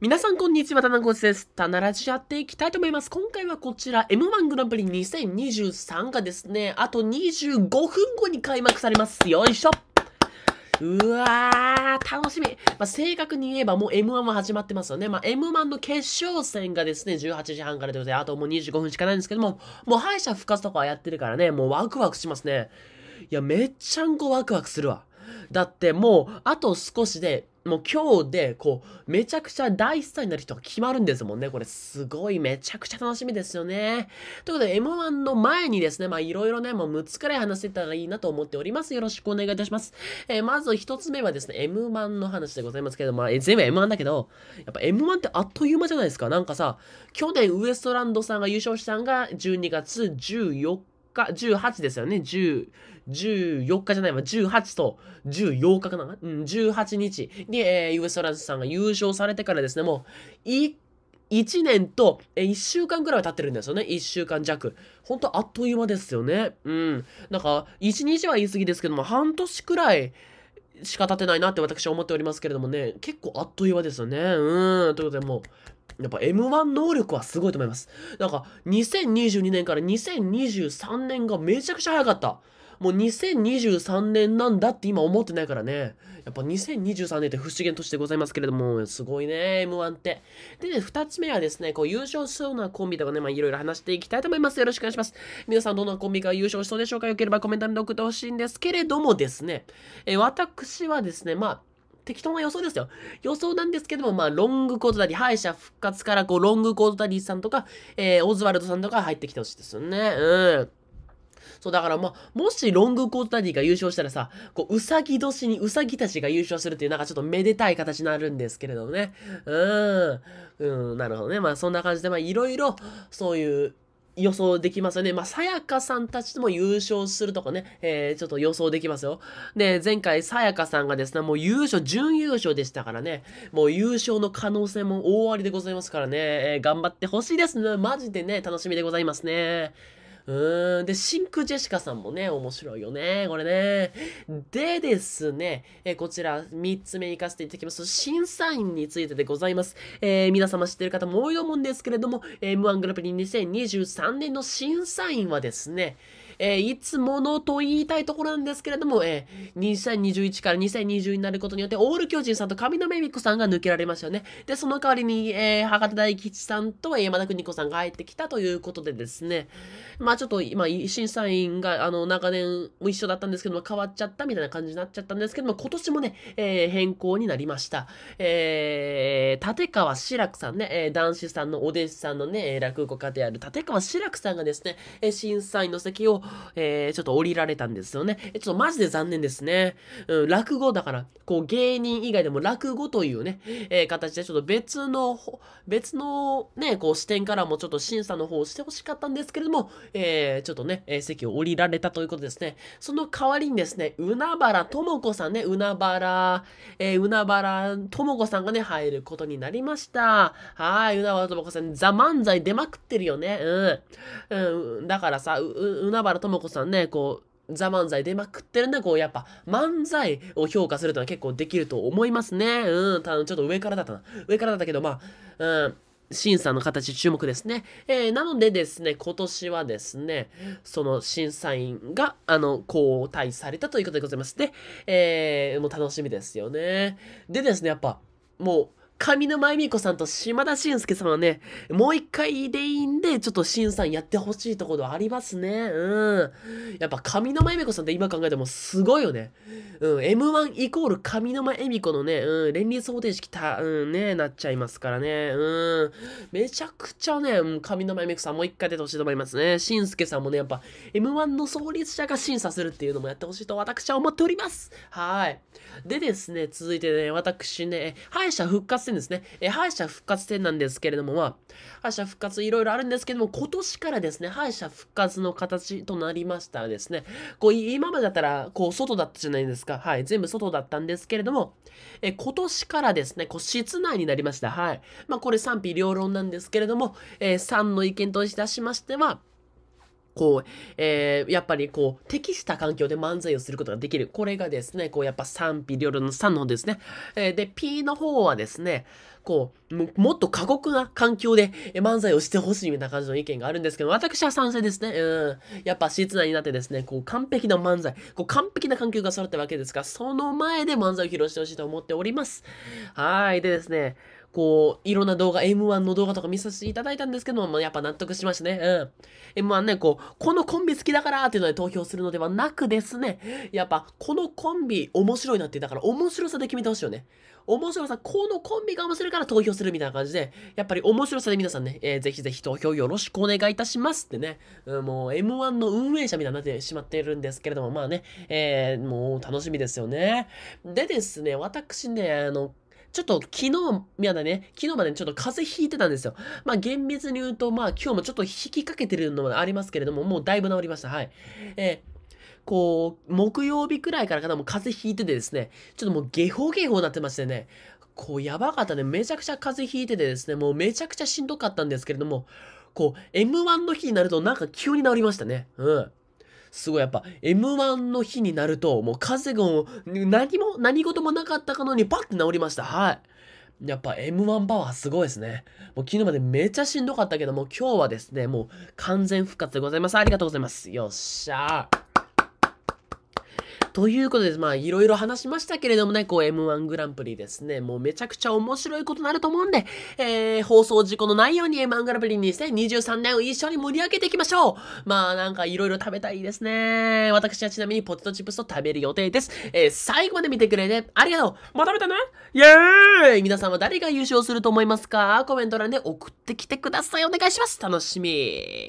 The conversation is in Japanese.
皆さんこんにちは、たなです。たならじやっていきたいと思います。今回はこちら、M1 グランプリ2023がですね、あと25分後に開幕されます。よいしょうわー、楽しみ。まあ、正確に言えばもう M1 は始まってますよね。まあ、M1 の決勝戦がですね、18時半からということで、あともう25分しかないんですけども、もう敗者復活とかはやってるからね、もうワクワクしますね。いや、めっちゃんこワクワクするわ。だってもう、あと少しで、もう今日で、こう、めちゃくちゃ第タ歳になる人が決まるんですもんね。これすごい、めちゃくちゃ楽しみですよね。ということで、M1 の前にですね、まあいろいろね、もう6つくらい話せたらいいなと思っております。よろしくお願いいたします。えー、まず1つ目はですね、M1 の話でございますけど、まあ、全部 M1 だけど、やっぱ M1 ってあっという間じゃないですか。なんかさ、去年ウエストランドさんが優勝したんが12月14 18ですよね。1 4日じゃないわ。18と14日かな。うん、18日に、えー、ウエストランドさんが優勝されてからですね、もう、1年と、え1週間くらいは経ってるんですよね。1週間弱。ほんとあっという間ですよね。うん。なんか、1日は言い過ぎですけども、半年くらい、しか経ってないなって私は思っておりますけれどもね、結構あっという間ですよね。うん。ということで、もう、やっぱ M1 能力はすごいと思います。なんか、2022年から2023年がめちゃくちゃ早かった。もう2023年なんだって今思ってないからね。やっぱ2023年って不思議な年でございますけれども、すごいね、M1 って。で、ね、二つ目はですね、こう優勝しそうなコンビとかね、まあいろいろ話していきたいと思います。よろしくお願いします。皆さんどんなコンビが優勝しそうでしょうかよければコメントに送ってほしいんですけれどもですね、え私はですね、まあ、適当な予想ですよ。予想なんですけども、まあ、ロングコートダディ、敗者復活から、こう、ロングコートダディさんとか、えー、オズワルドさんとか入ってきてほしいですよね。うん。そう、だからまあ、もしロングコートダディが優勝したらさ、こう、うさぎ年にうさぎたちが優勝するっていう、なんかちょっとめでたい形になるんですけれどもね。うん。うん、なるほどね。まあ、そんな感じで、まあ、いろいろ、そういう、予想できますよね。まあ、さやかさんたちとも優勝するとかね、えー、ちょっと予想できますよ。で、前回さやかさんがですね、もう優勝、準優勝でしたからね、もう優勝の可能性も大ありでございますからね、えー、頑張ってほしいですね。マジでね、楽しみでございますね。うん。で、ンクジェシカさんもね、面白いよね。これね。でですね、えー、こちら、3つ目行かせていただきます。審査員についてでございます。えー、皆様知ってる方も多いと思うんですけれども、M1 グラープリ2023年の審査員はですね、えー、いつものと言いたいところなんですけれども、えー、2021から2020になることによって、オール巨人さんと上野芽ックさんが抜けられましたよね。で、その代わりに、えー、博多大吉さんと山田邦子さんが入ってきたということでですね、まあちょっと今、審査員が、あの、長年一緒だったんですけども、変わっちゃったみたいな感じになっちゃったんですけども、今年もね、えー、変更になりました。えー、立川志らくさんね、えー、男子さんのお弟子さんのね、落語家である立川志らくさんがですね、審査員の席を、えー、ちょっと降りられたんですよね。え、ちょっとマジで残念ですね。うん、落語だから、こう芸人以外でも落語というね、えー、形でちょっと別の、別のね、こう視点からもちょっと審査の方をしてほしかったんですけれども、えー、ちょっとね、え席を降りられたということですね。その代わりにですね、海原智子さんね、海原、えー、海原智子さんがね、入ることになりました。はい、らと智子さん、ザ漫才出まくってるよね。うん。うん、だからさ、原智子さんね、こう、ザ漫才出まくってるんだこう、やっぱ、漫才を評価するというのは結構できると思いますね。うん、た分ちょっと上からだったな。上からだったけど、まあ、うん、審査の形注目ですね。えー、なのでですね、今年はですね、その審査員が、あの、交代されたということでございます。で、えー、もう楽しみですよね。でですね、やっぱ、もう、上沼恵美子さんと島田紳介さんはね、もう一回でいいんで、ちょっとしんさんやってほしいところありますね。うん。やっぱ上沼恵美子さんって今考えてもすごいよね。うん。M1 イコール上沼恵美子のね、うん、連立方程式た、うん、ね、なっちゃいますからね。うん。めちゃくちゃね、うん、上沼恵美子さんもう一回出てほしいと思いますね。紳介さんもね、やっぱ M1 の創立者が審査するっていうのもやってほしいと私は思っております。はい。でですね、続いてね、私ね、敗者復活戦ですね、え敗者復活戦なんですけれども、まあ、敗者復活いろいろあるんですけども、今年からですね、敗者復活の形となりましたらですね、こう、今までだったら、こう、外だったじゃないですか。はい、全部外だったんですけれども、え今年からですね、こう、室内になりました。はい。まあ、これ賛否両論なんですけれども、えー、3の意見といたしましては、こう、えー、やっぱりこう、適した環境で漫才をすることができる。これがですね、こう、やっぱ賛否両論の3のですね。えー、で、P の方はですね、こうも、もっと過酷な環境で漫才をしてほしいみたいな感じの意見があるんですけど、私は賛成ですね。うん。やっぱ室内になってですね、こう、完璧な漫才、こう、完璧な環境が揃ったわけですが、その前で漫才を披露してほしいと思っております。はい。でですね、こう、いろんな動画、M1 の動画とか見させていただいたんですけども、まあ、やっぱ納得しましたね。うん。M1 ね、こう、このコンビ好きだからっていうので投票するのではなくですね、やっぱ、このコンビ面白いなって、だから面白さで決めてほしいよね。面白さ、このコンビが面白いから投票するみたいな感じで、やっぱり面白さで皆さんね、えー、ぜひぜひ投票よろしくお願いいたしますってね、うん、もう M1 の運営者みたいになってしまっているんですけれども、まあね、えー、もう楽しみですよね。でですね、私ね、あの、ちょっと昨日、やだね、昨日までちょっと風邪ひいてたんですよ。まあ厳密に言うと、まあ今日もちょっと引きかけてるのもありますけれども、もうだいぶ治りました。はい。えーこう、木曜日くらいからかな、もう風邪ひいててですね、ちょっともうゲホゲホなってましてね、こう、やばかったね、めちゃくちゃ風邪ひいててですね、もうめちゃくちゃしんどかったんですけれども、こう、M1 の日になるとなんか急に治りましたね。うん。すごいやっぱ M1 の日になると、もうカゼゴン何も、何事もなかったかのにパッて治りました。はい。やっぱ M1 パワーすごいですね。もう昨日までめちゃしんどかったけども、今日はですね、もう完全復活でございます。ありがとうございます。よっしゃー。ということで、まあ、いろいろ話しましたけれどもね、こう、M1 グランプリですね、もうめちゃくちゃ面白いことになると思うんで、えー、放送事故のないように M1 グランプリ2023年を一緒に盛り上げていきましょうまあ、なんかいろいろ食べたいですね。私はちなみにポテトチップスを食べる予定です。えー、最後まで見てくれて、ありがとうまとめたねイェーイ皆さんは誰が優勝すると思いますかコメント欄で送ってきてください。お願いします楽しみ